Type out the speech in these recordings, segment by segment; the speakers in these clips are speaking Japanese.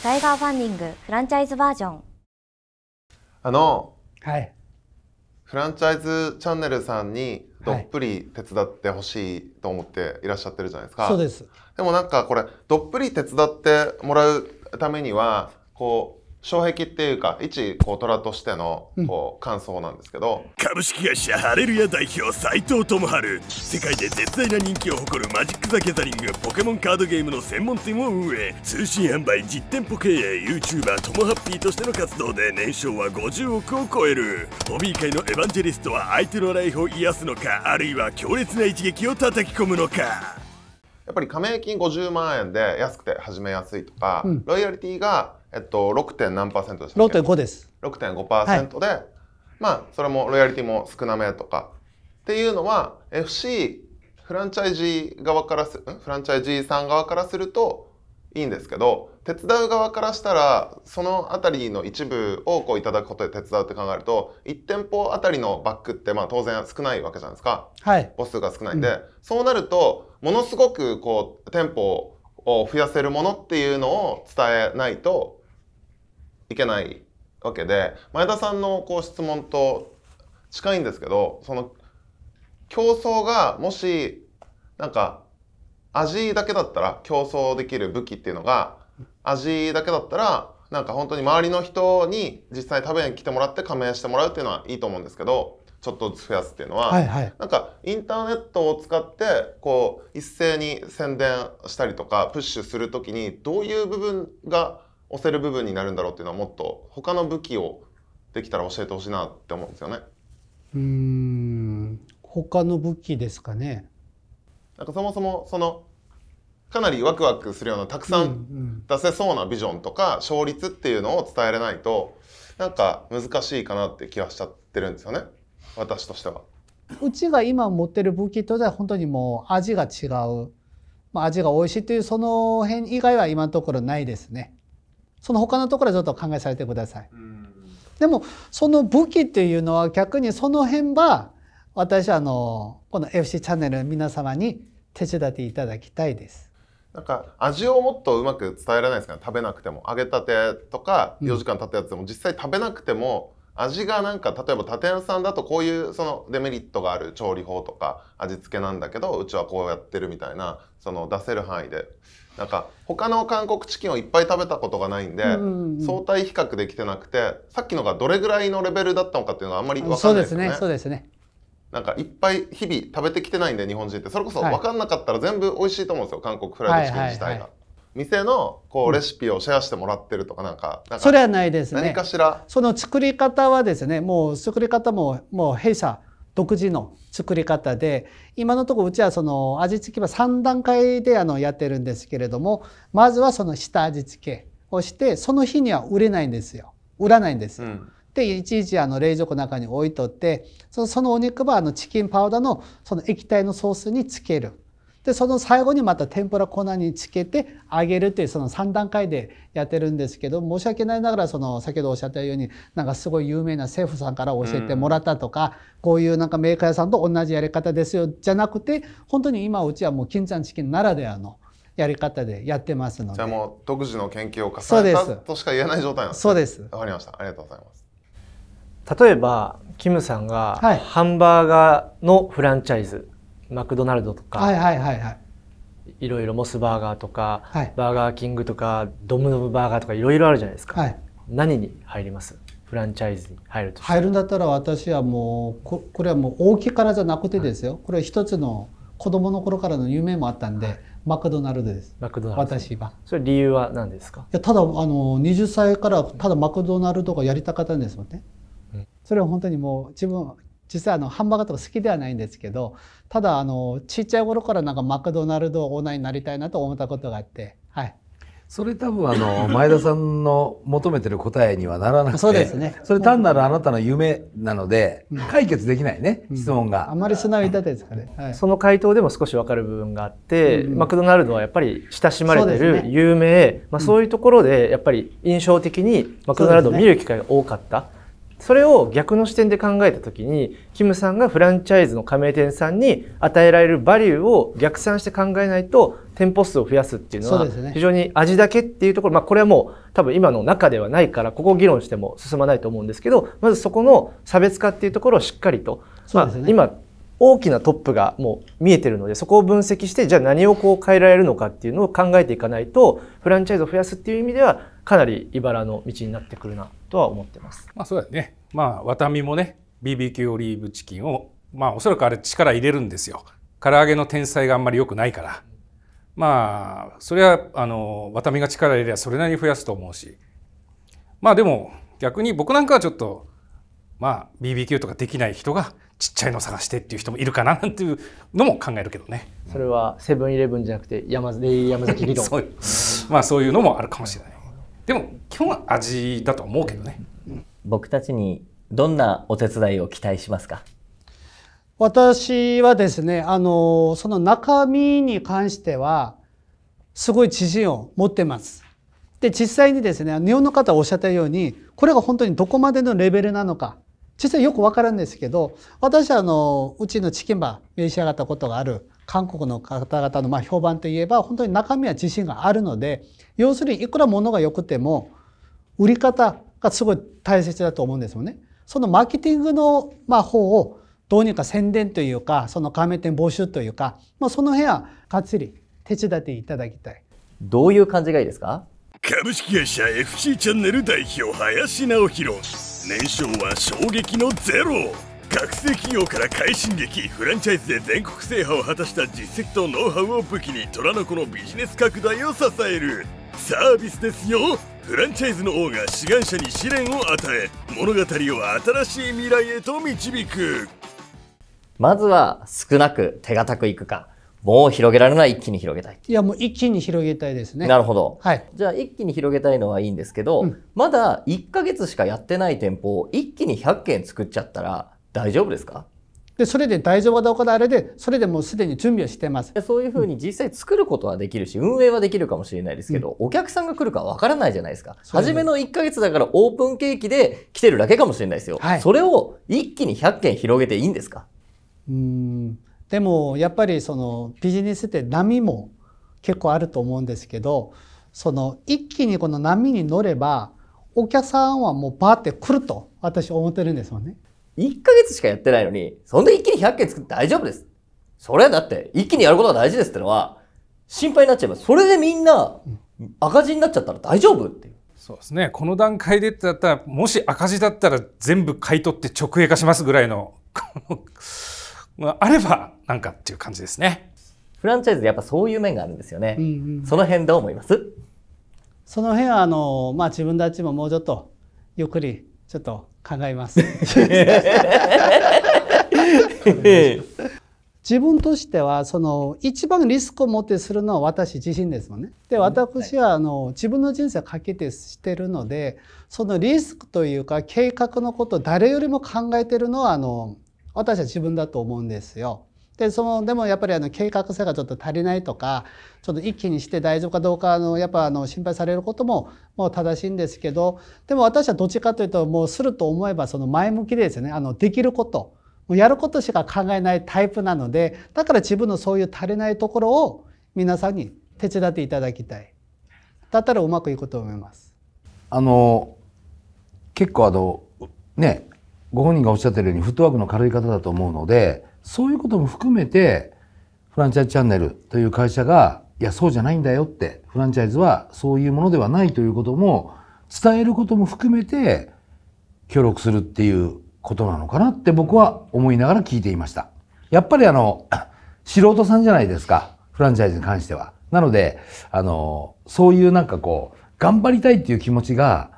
タイガーファンディングフランチャイズバージョンあの、はい、フランチャイズチャンネルさんにどっぷり手伝ってほしいと思っていらっしゃってるじゃないですか、はい、そうですでもなんかこれどっぷり手伝ってもらうためにはこう障壁っていうか一こう虎としてのこう感想なんですけど、うん、株式会社ハレルヤ代表斎藤智春世界で絶大な人気を誇るマジック・ザ・ギャザリングポケモンカードゲームの専門店を運営通信販売実店舗経営 YouTuber トモハッピーとしての活動で年商は50億を超えるホビー界のエヴァンジェリストは相手のライフを癒すのかあるいは強烈な一撃を叩き込むのかやっぱり加盟金50万円で安くて始めやすいとか、うん、ロイヤリティがえっと、6. 点何パーセントでしたっけ6.5です。6.5%で、はい、まあ、それもロイヤリティも少なめとか。っていうのは、FC、フランチャイジー側からす、フランチャイジーさん側からするといいんですけど、手伝う側からしたら、そのあたりの一部をこういただくことで手伝うって考えると、1店舗あたりのバックってまあ当然少ないわけじゃないですか。はい。母数が少ないんで、うん、そうなると、ものすごくこう、店舗を増やせるものっていうのを伝えないと、いけないわけで前田さんのこう質問と近いんですけどその競争がもしなんか味だけだったら競争できる武器っていうのが味だけだったらなんか本当に周りの人に実際に食べに来てもらって加盟してもらうっていうのはいいと思うんですけどちょっとずつ増やすっていうのは、はいはい、なんかインターネットを使ってこう一斉に宣伝したりとかプッシュする時にどういう部分が押せる部分になるんだろうっていうのはもっと他の武器をできたら教えてほしいなって思うんですよね。うん他の武器ですかね。なんかそもそもそのかなりワクワクするようなたくさん出せそうなビジョンとか勝率っていうのを伝えれないとなんか難しいかなって気はしちゃってるんですよね私としては。うちが今持ってる武器とでは本当にもう味が違う、まあ、味が美味しいというその辺以外は今のところないですね。その他のところはちょっと考えされてください。でもその武器っていうのは逆にその辺は私はあのこの FC チャンネル皆様に手伝っていただきたいです。なんか味をもっとうまく伝えられないですかね食べなくても揚げたてとか4時間経ったやつでも、うん、実際食べなくても味がなんか例えば立山さんだとこういうそのデメリットがある調理法とか味付けなんだけどうちはこうやってるみたいなその出せる範囲でなんか他の韓国チキンをいっぱい食べたことがないんで、相対比較できてなくてさっきのがどれぐらいのレベルだったのかっていうのはあんまり分かんないですね。そうですねなんかいっぱい日々食べてきてないんで日本人ってそれこそ分かんなかったら全部美味しいと思うんですよ、韓国フライドチキン自体が。店のこうレシピをシェアしてもらってるとかなんかそれはないですね何かしらその作り方はですねもう作り方ももう弊社独自の作り方で今のところうちはその味付けは3段階であのやってるんですけれどもまずはその下味付けをしてその日には売れないんですよ売らないんですよ。うん、でいちいちあの冷蔵庫の中に置いとってそのお肉はあのチキンパウダーのその液体のソースにつける。でその最後にまた天ぷら粉につけて揚げるっていうその3段階でやってるんですけど申し訳ないながらその先ほどおっしゃったようになんかすごい有名な政府さんから教えてもらったとか、うん、こういうなんかメーカー屋さんと同じやり方ですよじゃなくて本当に今うちはもう金ちゃんチキンならではの。やり方でやってますので。じゃあもう独自の研究を重ねたとしか言えない状態なんです、ね、そうです。わかりました。ありがとうございます。例えばキムさんがハンバーガーのフランチャイズ、はいマクドナルドとか、はいはいはいはい、いろいろモスバーガーとか、はい、バーガーキングとかドムドムバーガーとかいろいろあるじゃないですか、はい、何に入りますフランチャイズに入ると入るんだったら私はもうこれはもう大きからじゃなくてですよ、はい、これは一つの子供の頃からの夢もあったんで、はい、マクドナルドです。マクドナルド。私は。それ理由は何ですか。いや、ただ、あの、20歳から、ただマクドナルドがやりたかったんですもんね。うん、それは本当にもう、自分、実はあのハンバーガーとか好きではないんですけどただあのちっちゃい頃からなんかマクドナルドオーナーになりたいなと思ったことがあってはいそれ多分あの前田さんの求めてる答えにはならなくてそうです、ね、それ単なるあなたの夢なので解決できないね、うん、質問が、あまり素直に言ったですかね、はい、その回答でも少し分かる部分があって、うん、マクドナルドはやっぱり親しまれてる有名まあ、そういうところでやっぱり印象的にマクドナルドを見る機会が多かった、それを逆の視点で考えた時にキムさんがフランチャイズの加盟店さんに与えられるバリューを逆算して考えないと店舗数を増やすっていうのは非常に味だけっていうところ、まあ、これはもう多分今の中ではないからここを議論しても進まないと思うんですけどまずそこの差別化っていうところをしっかりと、まあ、今大きなトップがもう見えてるのでそこを分析してじゃあ何をこう変えられるのかっていうのを考えていかないとフランチャイズを増やすっていう意味ではかなり茨の道になってくるなとは思ってます。まあ、そうだね。まあ、ワタミもね、BBQ オリーブチキンを、まあ、おそらくあれ力入れるんですよ。唐揚げの天才があんまり良くないから。まあ、それは、あの、ワタミが力入れりゃそれなりに増やすと思うし。まあ、でも、逆に僕なんかはちょっと、まあ、BBQ とかできない人がちっちゃいの探してっていう人もいるかななんていうのも考えるけどね。それはセブンイレブンじゃなくて山山崎理論 まあそういうのもあるかもしれない。でも基本は味だと思うけどね、僕たちにどんなお手伝いを期待しますか私はですねあのその中身に関してはすごい知人を持ってます。で実際にですね日本の方おっしゃったようにこれが本当にどこまでのレベルなのか実際よくわかるんですけど私はあのうちのチキンバー召し上がったことがある韓国の方々のま評判といえば本当に中身は自信があるので要するにいくら物が良くても売り方がすごい大切だと思うんですよね。そのマーケティングのま方をどうにか宣伝というかその加盟店募集というか、まあ、その辺はがっつり手伝っていただきたいどういう感じがいいですか株式会社 FC チャンネル代表林直弘年商は衝撃のゼロ学生企業から快進撃フランチャイズで全国制覇を果たした実績とノウハウを武器に虎の子のビジネス拡大を支えるサービスですよフランチャイズの王が志願者に試練を与え物語を新しい未来へと導くまずは少なく手堅くいくかもう広げられない一気に広げたいいやもう一気に広げたいですねなるほど、はい、じゃあ一気に広げたいのはいいんですけど、うん、まだ1ヶ月しかやってない店舗を一気に100件作っちゃったら大丈夫ですかでそれで大丈夫かどうかであれでそれでもうすでに準備をしてますそういうふうに実際作ることはできるし、うん、運営はできるかもしれないですけど、うん、お客さんが来るかわからないじゃないですか初めの1か月だからオープンケーキで来てるだけかもしれないですよ、はい、それを一気に100件広げていいんですかうんでもやっぱりそのビジネスって波も結構あると思うんですけどその一気にこの波に乗ればお客さんはもうバーって来ると私思ってるんですよね1ヶ月しかやってないのに、そんで一気に100件作って大丈夫です。それはだって、一気にやることが大事ですってのは、心配になっちゃいます。それでみんな、赤字になっちゃったら大丈夫っていう。そうですね。この段階でだったら、もし赤字だったら全部買い取って直営化しますぐらいの、あればなんかっていう感じですね。フランチャイズやっぱそういう面があるんですよね。うんうん、その辺どう思いますその辺はあの、まあ、自分たちももうちょっとゆっくりちょっと考えます。自分としてはその一番リスクを持ってするのは私自身ですもんね。で私はあの自分の人生をかけてしてるのでそのリスクというか計画のことを誰よりも考えてるのはあの私は自分だと思うんですよ。でそのでもやっぱりあの計画性がちょっと足りないとかちょっと一気にして大丈夫かどうかあのやっぱあの心配されることももう正しいんですけどでも私はどっちかというともうすると思えばその前向きでですねあのできることもうやることしか考えないタイプなのでだから自分のそういう足りないところを皆さんに手伝っていただきたいだったらうまくいくと思います。あの結構あのねご本人がおっしゃってるようにフットワークの軽い方だと思うのでそういうことも含めて、フランチャイズチャンネルという会社が、いや、そうじゃないんだよって、フランチャイズはそういうものではないということも、伝えることも含めて、協力するっていうことなのかなって僕は思いながら聞いていました。やっぱりあの、素人さんじゃないですか。フランチャイズに関しては。なので、あの、そういうなんかこう、頑張りたいっていう気持ちが、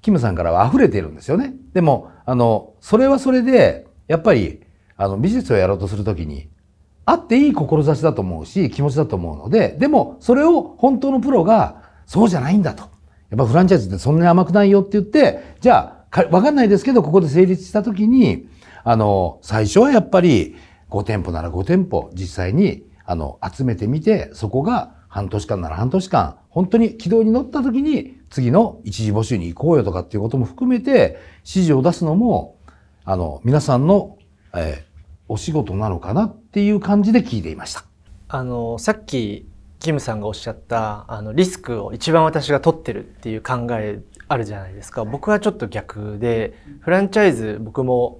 キムさんからは溢れているんですよね。でも、あの、それはそれで、やっぱり、あの、美術をやろうとするときに、あっていい志だと思うし、気持ちだと思うので、でも、それを本当のプロが、そうじゃないんだと。やっぱフランチャイズってそんなに甘くないよって言って、じゃあ、わかんないですけど、ここで成立したときに、あの、最初はやっぱり、5店舗なら5店舗、実際に、あの、集めてみて、そこが半年間なら半年間、本当に軌道に乗ったときに、次の一時募集に行こうよとかっていうことも含めて、指示を出すのも、あの、皆さんのえー、お仕事なのかなっていう感じで聞いていました。あのさっきキムさんがおっしゃったあのリスクを一番私が取ってるっていう考えあるじゃないですか僕はちょっと逆でフランチャイズ僕も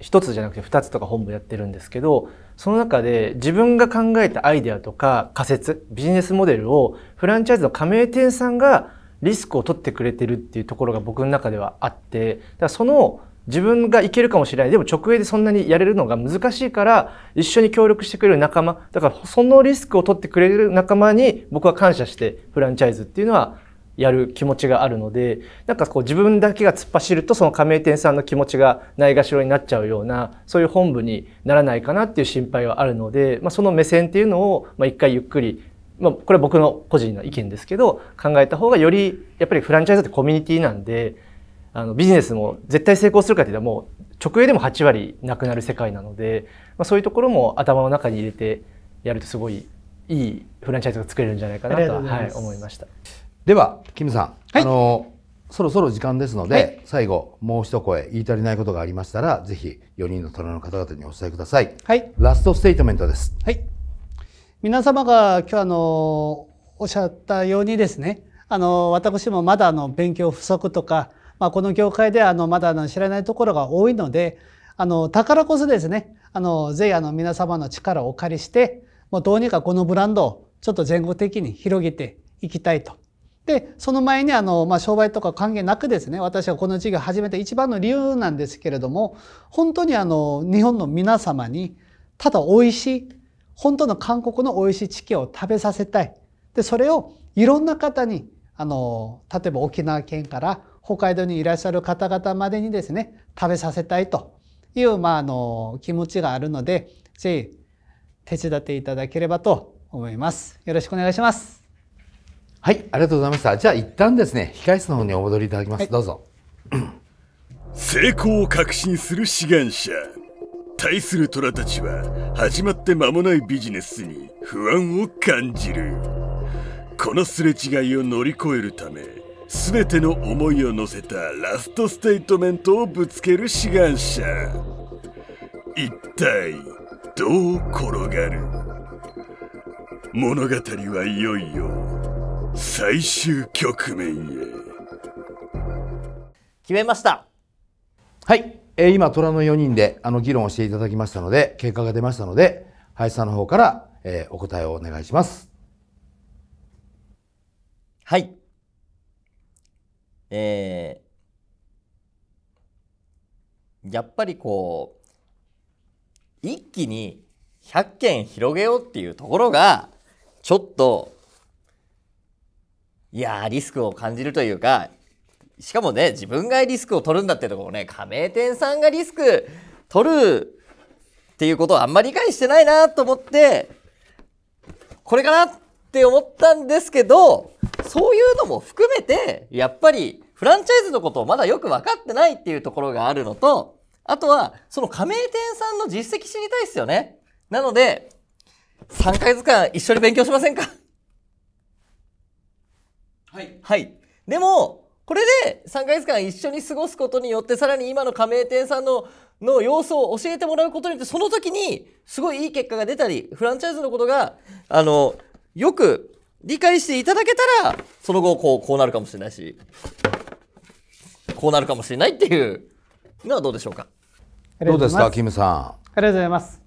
1つじゃなくて2つとか本部やってるんですけどその中で自分が考えたアイデアとか仮説ビジネスモデルをフランチャイズの加盟店さんがリスクを取ってくれてるっていうところが僕の中ではあってだからその自分がいけるかもしれない。でも直営でそんなにやれるのが難しいから、一緒に協力してくれる仲間。だからそのリスクを取ってくれる仲間に僕は感謝してフランチャイズっていうのはやる気持ちがあるので、なんかこう自分だけが突っ走るとその加盟店さんの気持ちがないがしろになっちゃうような、そういう本部にならないかなっていう心配はあるので、まあ、その目線っていうのを、まあ、一回ゆっくり、まあ、これは僕の個人の意見ですけど、考えた方がより、やっぱりフランチャイズってコミュニティなんで、あのビジネスも絶対成功するかっていうともう直営でも8割なくなる世界なので、まあ、そういうところも頭の中に入れてやるとすごいいいフランチャイズが作れるんじゃないかなとは、はい、思いましたではキムさん、はい、あのそろそろ時間ですので、はい、最後もう一声言い足りないことがありましたらぜひ4人の虎の方々にお伝えください、はい、ラストステートメントです、はい、皆様が今日あのおっしゃったようにですねあの私もまだあの勉強不足とかまあ、この業界ではあのまだあの知らないところが多いのであの宝こそですねあのぜひあの皆様の力をお借りしてもうどうにかこのブランドをちょっと全国的に広げていきたいと。でその前にあの、まあ、商売とか関係なくですね私はこの事業を始めた一番の理由なんですけれども本当にあの日本の皆様にただ美味しい本当の韓国の美味しいチキンを食べさせたいでそれをいろんな方にあの例えば沖縄県から北海道にいらっしゃる方々までにですね食べさせたいという、まあ、あの気持ちがあるのでぜひ手伝っていただければと思います。よろしくお願いします。はい、ありがとうございました。じゃあ一旦ですね、控室の方にお戻りいただきます。はい、どうぞ。成功を確信する志願者。対する虎たちは始まって間もないビジネスに不安を感じる。このすれ違いを乗り越えるため、全ての思いを乗せたラストステートメントをぶつける志願者一体どう転がる物語はいよいよ最終局面へ決めましたはいえ今、虎の4人であの議論をしていただきましたので、結果が出ましたので、林さんの方から、えー、お答えをお願いします。はい。えー、やっぱりこう一気に100件広げようっていうところがちょっといやリスクを感じるというかしかもね自分がリスクを取るんだってところね加盟店さんがリスク取るっていうことをあんまり理解してないなと思ってこれかなって思ったんですけどそういうのも含めて、やっぱりフランチャイズのことをまだよく分かってないっていうところがあるのと、あとは、その加盟店さんの実績知りたいですよね。なので、3ヶ月間一緒に勉強しませんかはい。はい。でも、これで3ヶ月間一緒に過ごすことによって、さらに今の加盟店さんのの様子を教えてもらうことによって、その時にすごいいい結果が出たり、フランチャイズのことが、あの、よく理解していただけたら、その後、こう、こうなるかもしれないし、こうなるかもしれないっていうのはどうでしょうか。どうですか、キムさん。ありがとうございます。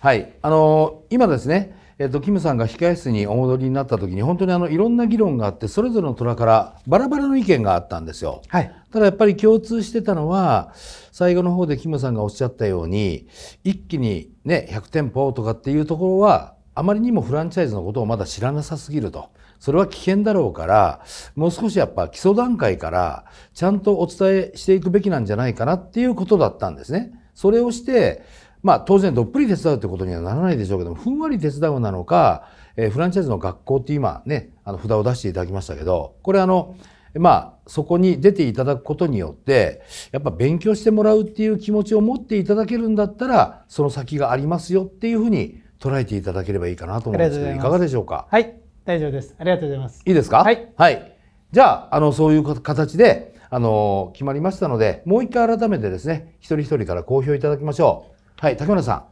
はい、あのー、今ですね、えっと、キムさんが控室にお戻りになった時に本当にあのいろんな議論があってそれぞれの虎からバラバラの意見があったんですよ、はい、ただやっぱり共通してたのは最後の方でキムさんがおっしゃったように一気に、ね、100店舗とかっていうところはあまりにもフランチャイズのことをまだ知らなさすぎると。それは危険だろうから、もう少しやっぱ基礎段階からちゃんとお伝えしていくべきなんじゃないかなっていうことだったんですね。それをして、まあ当然どっぷり手伝うってことにはならないでしょうけども、ふんわり手伝うなのか、えー、フランチャイズの学校って今ね、あの札を出していただきましたけど、これあの、まあ、そこに出ていただくことによって、やっぱ勉強してもらうっていう気持ちを持っていただけるんだったら、その先がありますよっていうふうに捉えていただければいいかなと思うんですけどいかがでしょうかはい大丈夫ですありがとうございますいいですかはい、はい、じゃああのそういう形であの決まりましたのでもう一回改めてですね一人一人から公表いただきましょうはい竹村さん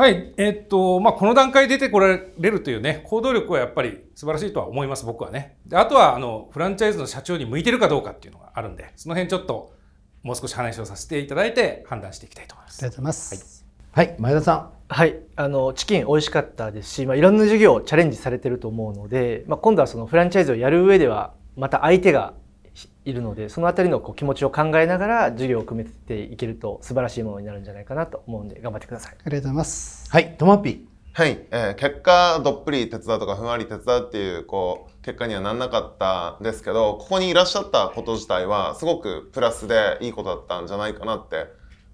はい、えー、っと、まあ、この段階で出てこられるというね、行動力はやっぱり素晴らしいとは思います、僕はね。で、あとは、あの、フランチャイズの社長に向いてるかどうかっていうのがあるんで、その辺ちょっと、もう少し話をさせていただいて、判断していきたいと思います。ありがとうございます。はいはい前田さんはいあのチキン美味しかったですし、まあ、いろんな授業をチャレンジされてると思うので、まあ、今度はそのフランチャイズをやる上ではまた相手がいるのでその辺りのこう気持ちを考えながら授業を組めていけると素晴らしいものになるんじゃないかなと思うんで頑張ってくださいありがとうございますはいトマピはい、えー、結果どっぷり手伝うとかふんわり手伝うっていうこう結果にはなんなかったですけどここにいらっしゃったこと自体はすごくプラスでいいことだったんじゃないかなって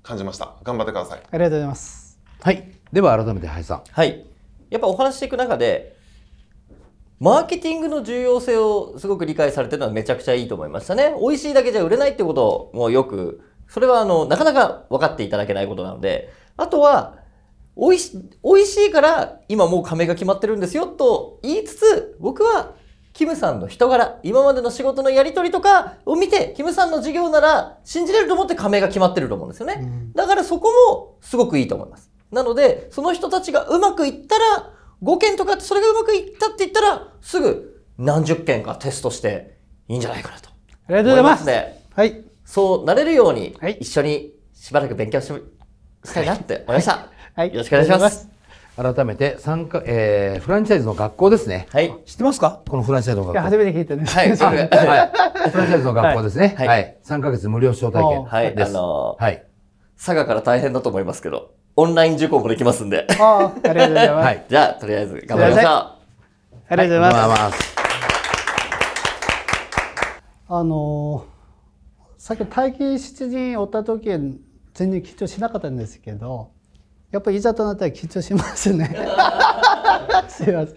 感じました頑張ってくださいありがとうございますはいでは改めて林さんはいやっぱお話していく中でマーケティングの重要性をすごく理解されてるのはめちゃくちゃいいと思いましたね美味しいだけじゃ売れないってこともよくそれはあのなかなか分かっていただけないことなのであとは美味し美味しいから今もう亀が決まってるんですよと言いつつ僕はキムさんの人柄、今までの仕事のやり取りとかを見て、キムさんの事業なら信じれると思って加盟が決まってると思うんですよね。だからそこもすごくいいと思います。なので、その人たちがうまくいったら、5件とかそれがうまくいったって言ったら、すぐ何十件かテストしていいんじゃないかなと。ありがとうございます。はい。そうなれるように、一緒にしばらく勉強してしたいなって思いました。はい。よろしくお願いします。改めて参加、えー、フランチャイズの学校ですね。はい。知ってますかこのフランチャイズの学校。初めて聞いたんです。はい。はい。フランチャイズの学校ですね。はい。はい、3ヶ月無料招待券はい。あのー、はい。佐賀から大変だと思いますけど、オンライン受講もできますんで。ああ、ありがとうございます。はい。じゃあ、とりあえず頑張りましょう。ありがとうございます。ざい、ますあのー、さっき待機室におった時全然緊張しなかったんですけど、やっぱりいざとなったら緊張しますね。すいません。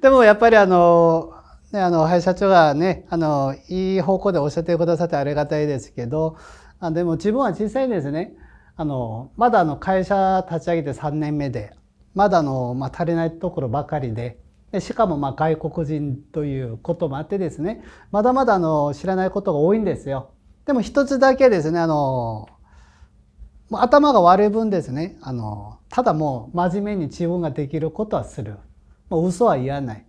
でもやっぱりあの、ね、あの、林社長がね、あの、いい方向でおっしゃってくださってありがたいですけど、あでも自分は小さいですね。あの、まだあの、会社立ち上げて3年目で、まだあの、まあ、足りないところばかりで、でしかもまあ外国人ということもあってですね、まだまだあの、知らないことが多いんですよ。でも一つだけですね、あの、もう頭が悪い分ですねあのただもう真面目に自分ができることはするもう嘘は言わない、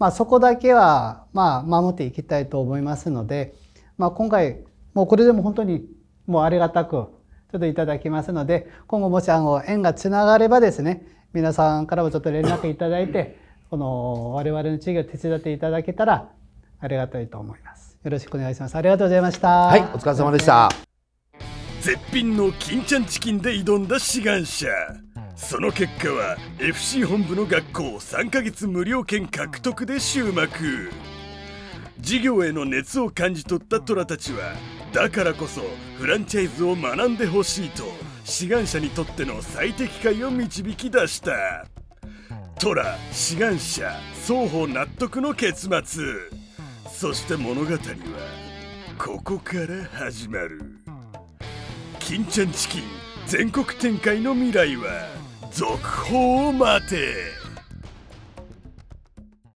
まあ、そこだけはまあ守っていきたいと思いますので、まあ、今回もうこれでも本当にもうありがたくちょっといただきますので今後もしあの縁がつながればですね皆さんからもちょっと連絡いただいて この我々の授業を手伝っていただけたらありがたいと思います。よろしくお願いします。ありがとうございました。はい、お疲れ様でした。絶品の金ちゃんチキンで挑んだ志願者その結果は FC 本部の学校3ヶ月無料券獲得で終幕事業への熱を感じ取った虎たちはだからこそフランチャイズを学んでほしいと志願者にとっての最適解を導き出した虎志願者双方納得の結末そして物語はここから始まる。金ちゃんチキン全国展開の未来は続報を待て